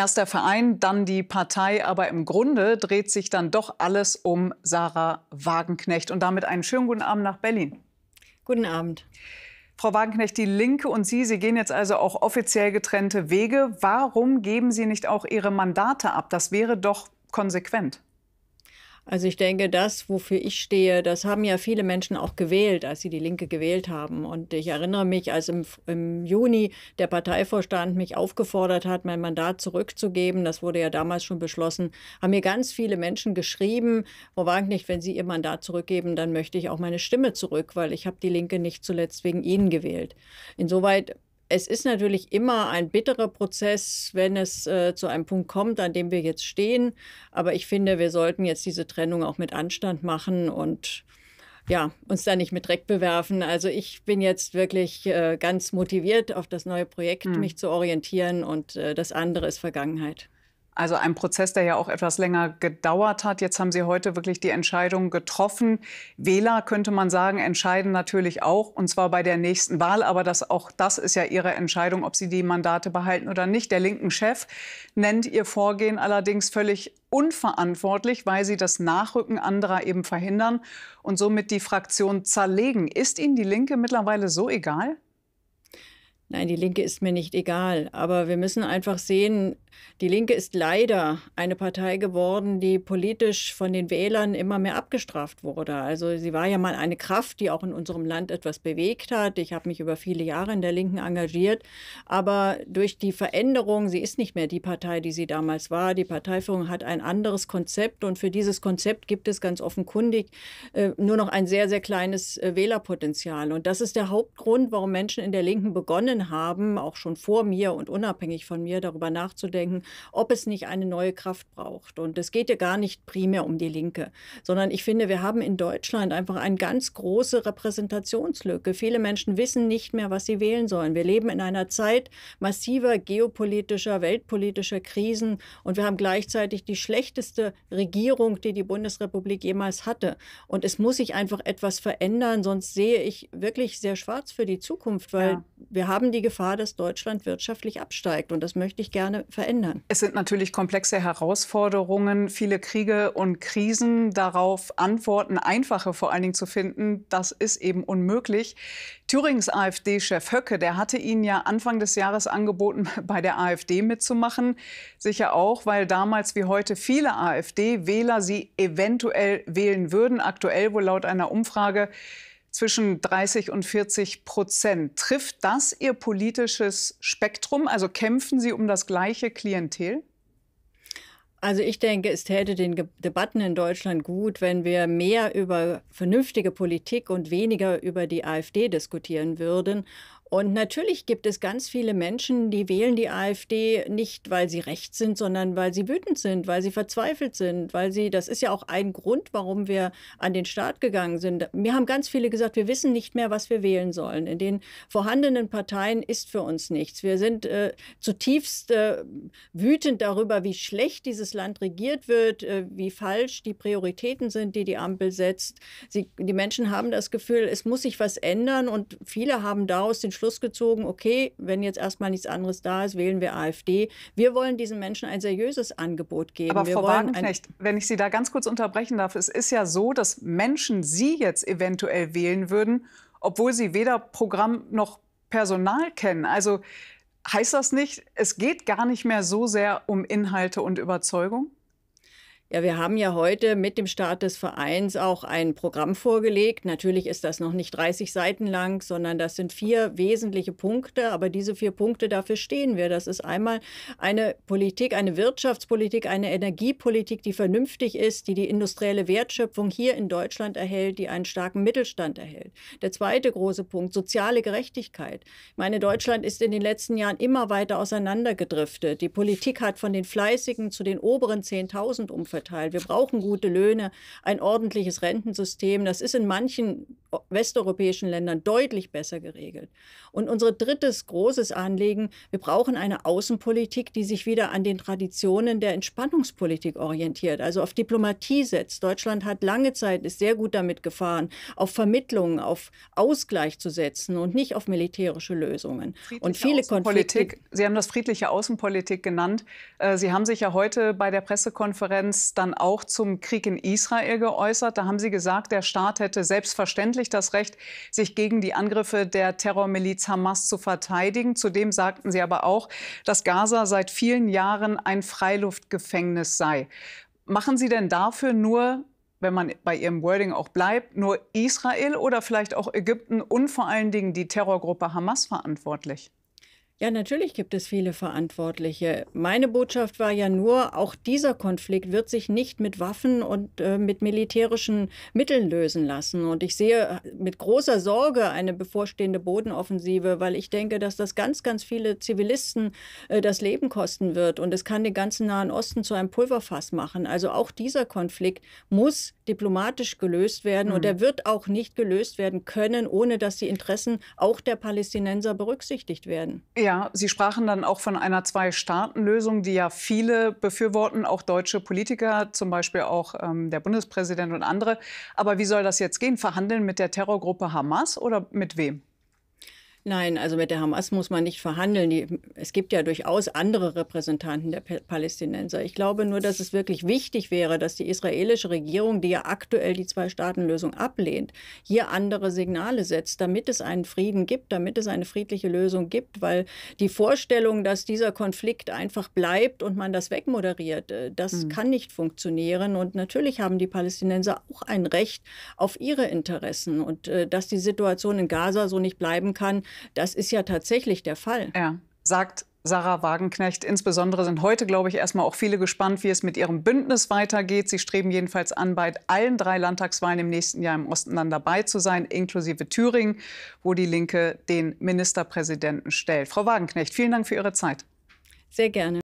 Erst der Verein, dann die Partei, aber im Grunde dreht sich dann doch alles um Sarah Wagenknecht. Und damit einen schönen guten Abend nach Berlin. Guten Abend. Frau Wagenknecht, die Linke und Sie, Sie gehen jetzt also auch offiziell getrennte Wege. Warum geben Sie nicht auch Ihre Mandate ab? Das wäre doch konsequent. Also ich denke, das, wofür ich stehe, das haben ja viele Menschen auch gewählt, als sie die Linke gewählt haben. Und ich erinnere mich, als im, im Juni der Parteivorstand mich aufgefordert hat, mein Mandat zurückzugeben, das wurde ja damals schon beschlossen, haben mir ganz viele Menschen geschrieben, Frau Wagner, wenn Sie Ihr Mandat zurückgeben, dann möchte ich auch meine Stimme zurück, weil ich habe die Linke nicht zuletzt wegen Ihnen gewählt. Insoweit es ist natürlich immer ein bitterer Prozess, wenn es äh, zu einem Punkt kommt, an dem wir jetzt stehen. Aber ich finde, wir sollten jetzt diese Trennung auch mit Anstand machen und ja, uns da nicht mit Dreck bewerfen. Also ich bin jetzt wirklich äh, ganz motiviert, auf das neue Projekt mhm. mich zu orientieren und äh, das andere ist Vergangenheit. Also ein Prozess, der ja auch etwas länger gedauert hat. Jetzt haben Sie heute wirklich die Entscheidung getroffen. Wähler, könnte man sagen, entscheiden natürlich auch, und zwar bei der nächsten Wahl. Aber das, auch das ist ja Ihre Entscheidung, ob Sie die Mandate behalten oder nicht. Der linken Chef nennt Ihr Vorgehen allerdings völlig unverantwortlich, weil sie das Nachrücken anderer eben verhindern und somit die Fraktion zerlegen. Ist Ihnen die Linke mittlerweile so egal? Nein, die Linke ist mir nicht egal. Aber wir müssen einfach sehen, die Linke ist leider eine Partei geworden, die politisch von den Wählern immer mehr abgestraft wurde. Also sie war ja mal eine Kraft, die auch in unserem Land etwas bewegt hat. Ich habe mich über viele Jahre in der Linken engagiert. Aber durch die Veränderung, sie ist nicht mehr die Partei, die sie damals war. Die Parteiführung hat ein anderes Konzept und für dieses Konzept gibt es ganz offenkundig äh, nur noch ein sehr, sehr kleines äh, Wählerpotenzial. Und das ist der Hauptgrund, warum Menschen in der Linken begonnen begonnen haben, auch schon vor mir und unabhängig von mir, darüber nachzudenken, ob es nicht eine neue Kraft braucht. Und es geht ja gar nicht primär um die Linke, sondern ich finde, wir haben in Deutschland einfach eine ganz große Repräsentationslücke. Viele Menschen wissen nicht mehr, was sie wählen sollen. Wir leben in einer Zeit massiver geopolitischer, weltpolitischer Krisen und wir haben gleichzeitig die schlechteste Regierung, die die Bundesrepublik jemals hatte. Und es muss sich einfach etwas verändern, sonst sehe ich wirklich sehr schwarz für die Zukunft, weil ja. wir haben die Gefahr, dass Deutschland wirtschaftlich absteigt. Und das möchte ich gerne verändern. Es sind natürlich komplexe Herausforderungen, viele Kriege und Krisen. Darauf Antworten einfache vor allen Dingen zu finden, das ist eben unmöglich. Thürings AfD-Chef Höcke, der hatte Ihnen ja Anfang des Jahres angeboten, bei der AfD mitzumachen. Sicher auch, weil damals wie heute viele AfD-Wähler sie eventuell wählen würden. Aktuell wohl laut einer Umfrage zwischen 30 und 40 Prozent. Trifft das Ihr politisches Spektrum? Also kämpfen Sie um das gleiche Klientel? Also ich denke, es täte den Debatten in Deutschland gut, wenn wir mehr über vernünftige Politik und weniger über die AfD diskutieren würden und natürlich gibt es ganz viele Menschen, die wählen die AfD nicht, weil sie recht sind, sondern weil sie wütend sind, weil sie verzweifelt sind, weil sie, das ist ja auch ein Grund, warum wir an den Start gegangen sind. Mir haben ganz viele gesagt, wir wissen nicht mehr, was wir wählen sollen. In den vorhandenen Parteien ist für uns nichts. Wir sind äh, zutiefst äh, wütend darüber, wie schlecht dieses Land regiert wird, äh, wie falsch die Prioritäten sind, die die Ampel setzt. Sie, die Menschen haben das Gefühl, es muss sich was ändern und viele haben daraus den Schluss gezogen, okay, wenn jetzt erstmal nichts anderes da ist, wählen wir AfD. Wir wollen diesen Menschen ein seriöses Angebot geben. Aber wir Frau Wagenknecht, wenn ich Sie da ganz kurz unterbrechen darf, es ist ja so, dass Menschen Sie jetzt eventuell wählen würden, obwohl sie weder Programm noch Personal kennen. Also heißt das nicht, es geht gar nicht mehr so sehr um Inhalte und Überzeugung? Ja, wir haben ja heute mit dem Start des Vereins auch ein Programm vorgelegt. Natürlich ist das noch nicht 30 Seiten lang, sondern das sind vier wesentliche Punkte. Aber diese vier Punkte, dafür stehen wir. Das ist einmal eine Politik, eine Wirtschaftspolitik, eine Energiepolitik, die vernünftig ist, die die industrielle Wertschöpfung hier in Deutschland erhält, die einen starken Mittelstand erhält. Der zweite große Punkt, soziale Gerechtigkeit. Ich meine, Deutschland ist in den letzten Jahren immer weiter auseinandergedriftet. Die Politik hat von den Fleißigen zu den oberen 10.000 umverteilt verteilt. Wir brauchen gute Löhne, ein ordentliches Rentensystem. Das ist in manchen westeuropäischen Ländern deutlich besser geregelt. Und unser drittes großes Anliegen, wir brauchen eine Außenpolitik, die sich wieder an den Traditionen der Entspannungspolitik orientiert, also auf Diplomatie setzt. Deutschland hat lange Zeit, ist sehr gut damit gefahren, auf Vermittlungen, auf Ausgleich zu setzen und nicht auf militärische Lösungen. Friedliche und viele Konflikte. Sie haben das friedliche Außenpolitik genannt. Äh, Sie haben sich ja heute bei der Pressekonferenz dann auch zum Krieg in Israel geäußert. Da haben Sie gesagt, der Staat hätte selbstverständlich selbstverständlich das Recht, sich gegen die Angriffe der Terrormiliz Hamas zu verteidigen. Zudem sagten sie aber auch, dass Gaza seit vielen Jahren ein Freiluftgefängnis sei. Machen Sie denn dafür nur wenn man bei ihrem Wording auch bleibt, nur Israel oder vielleicht auch Ägypten und vor allen Dingen die Terrorgruppe Hamas verantwortlich? Ja, natürlich gibt es viele Verantwortliche. Meine Botschaft war ja nur, auch dieser Konflikt wird sich nicht mit Waffen und äh, mit militärischen Mitteln lösen lassen. Und ich sehe äh, mit großer Sorge eine bevorstehende Bodenoffensive, weil ich denke, dass das ganz, ganz viele Zivilisten äh, das Leben kosten wird. Und es kann den ganzen Nahen Osten zu einem Pulverfass machen. Also auch dieser Konflikt muss diplomatisch gelöst werden. Mhm. Und hm. er wird auch nicht gelöst werden können, ohne dass die Interessen auch der Palästinenser berücksichtigt werden. Ja. Ja, Sie sprachen dann auch von einer Zwei-Staaten-Lösung, die ja viele befürworten, auch deutsche Politiker, zum Beispiel auch ähm, der Bundespräsident und andere. Aber wie soll das jetzt gehen? Verhandeln mit der Terrorgruppe Hamas oder mit wem? Nein, also mit der Hamas muss man nicht verhandeln. Die, es gibt ja durchaus andere Repräsentanten der Palästinenser. Ich glaube nur, dass es wirklich wichtig wäre, dass die israelische Regierung, die ja aktuell die Zwei-Staaten-Lösung ablehnt, hier andere Signale setzt, damit es einen Frieden gibt, damit es eine friedliche Lösung gibt. Weil die Vorstellung, dass dieser Konflikt einfach bleibt und man das wegmoderiert, äh, das mhm. kann nicht funktionieren. Und natürlich haben die Palästinenser auch ein Recht auf ihre Interessen. Und äh, dass die Situation in Gaza so nicht bleiben kann, das ist ja tatsächlich der Fall. Ja, sagt Sarah Wagenknecht. Insbesondere sind heute, glaube ich, erstmal auch viele gespannt, wie es mit ihrem Bündnis weitergeht. Sie streben jedenfalls an, bei allen drei Landtagswahlen im nächsten Jahr im Osten dann dabei zu sein, inklusive Thüringen, wo die Linke den Ministerpräsidenten stellt. Frau Wagenknecht, vielen Dank für Ihre Zeit. Sehr gerne.